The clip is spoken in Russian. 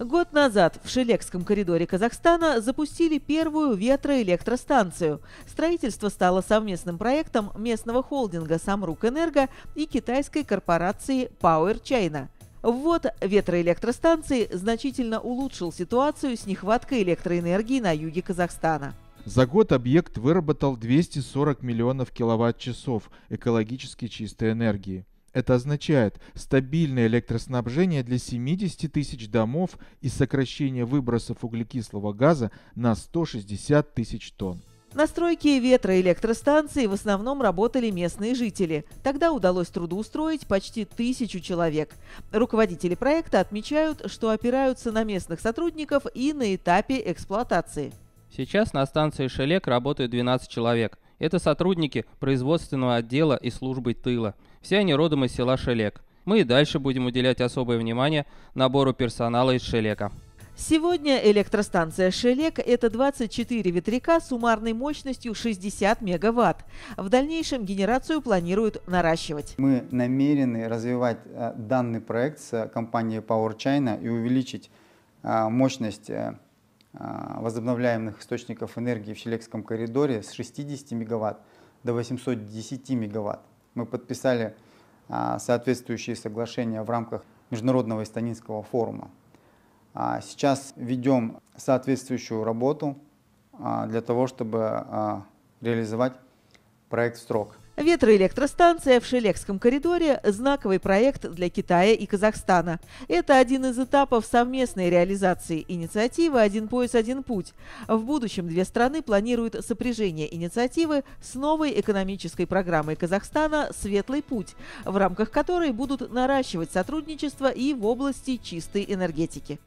Год назад в Шелекском коридоре Казахстана запустили первую ветроэлектростанцию. Строительство стало совместным проектом местного холдинга Самрук Энерго и китайской корпорации Power China. Вот ветроэлектростанции значительно улучшил ситуацию с нехваткой электроэнергии на юге Казахстана. За год объект выработал 240 миллионов киловатт-часов экологически чистой энергии. Это означает стабильное электроснабжение для 70 тысяч домов и сокращение выбросов углекислого газа на 160 тысяч тонн. На стройке ветроэлектростанции в основном работали местные жители. Тогда удалось трудоустроить почти тысячу человек. Руководители проекта отмечают, что опираются на местных сотрудников и на этапе эксплуатации. Сейчас на станции «Шелек» работают 12 человек – это сотрудники производственного отдела и службы тыла. Все они родом из села Шелек. Мы и дальше будем уделять особое внимание набору персонала из Шелека. Сегодня электростанция «Шелек» – это 24 ветряка с суммарной мощностью 60 мегаватт. В дальнейшем генерацию планируют наращивать. Мы намерены развивать э, данный проект с компанией Power China и увеличить э, мощность э, а, возобновляемых источников энергии в Челекском коридоре с 60 мегаватт до 810 мегаватт. Мы подписали а, соответствующие соглашения в рамках Международного Истанинского форума. А, сейчас ведем соответствующую работу для того, чтобы реализовать проект «Строк». Ветроэлектростанция в Шелекском коридоре – знаковый проект для Китая и Казахстана. Это один из этапов совместной реализации инициативы «Один пояс, один путь». В будущем две страны планируют сопряжение инициативы с новой экономической программой Казахстана «Светлый путь», в рамках которой будут наращивать сотрудничество и в области чистой энергетики.